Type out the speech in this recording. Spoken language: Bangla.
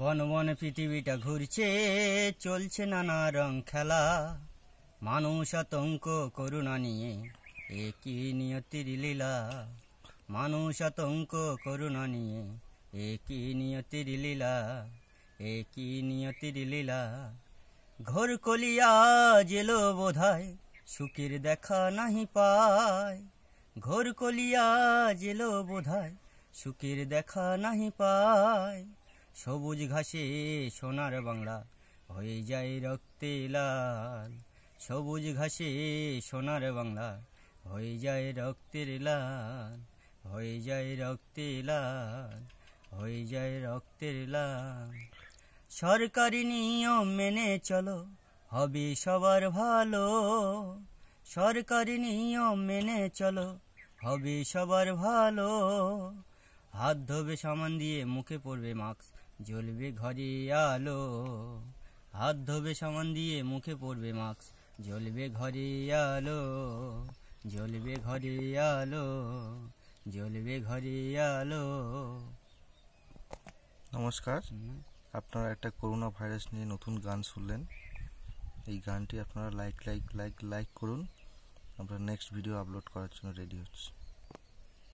বন বন পৃথিবীটা ঘুরছে চলছে নানা রং খেলা মানুষ আতঙ্ক করুণা নিয়ে একই নিয়তির লীলা মানুষ আতঙ্ক করুণা নিয়ে একই নিয়তির লীলা একই নিয়তির লীলা ঘোর কলিয়া জেলো বোধায় সুখের দেখা নাহি পায় ঘোর কলিয়া জেলো বোধায় সুখের দেখা নাহি পায় সবুজ ঘাসে সোনার বাংলা হয়ে যায় রক্তে লাল সবুজ ঘাসে সোনার বাংলা হয়ে যায় রক্তের লাল হয়ে যায় রক্তে লাল হয়ে যায় রক্তের লাল সরকারি নিয়ম মেনে চলো হবে সবার ভালো সরকারি নিয়ম মেনে চলো হবে সবার ভালো হাত ধোবে সামান দিয়ে মুখে পড়বে মাস্ক জ্বলবে ঘরে আলো হাত ধোবে সামান দিয়ে মুখে পড়বে মাস্ক জ্বলবে ঘরে আলো জ্বলবে ঘরে আলো জ্বলবে ঘরে আলো নমস্কার আপনারা একটা করোনা ভাইরাস নিয়ে নতুন গান শুনলেন এই গানটি আপনারা লাইক লাইক লাইক লাইক করুন আমরা নেক্সট ভিডিও আপলোড করার জন্য রেডি হচ্ছি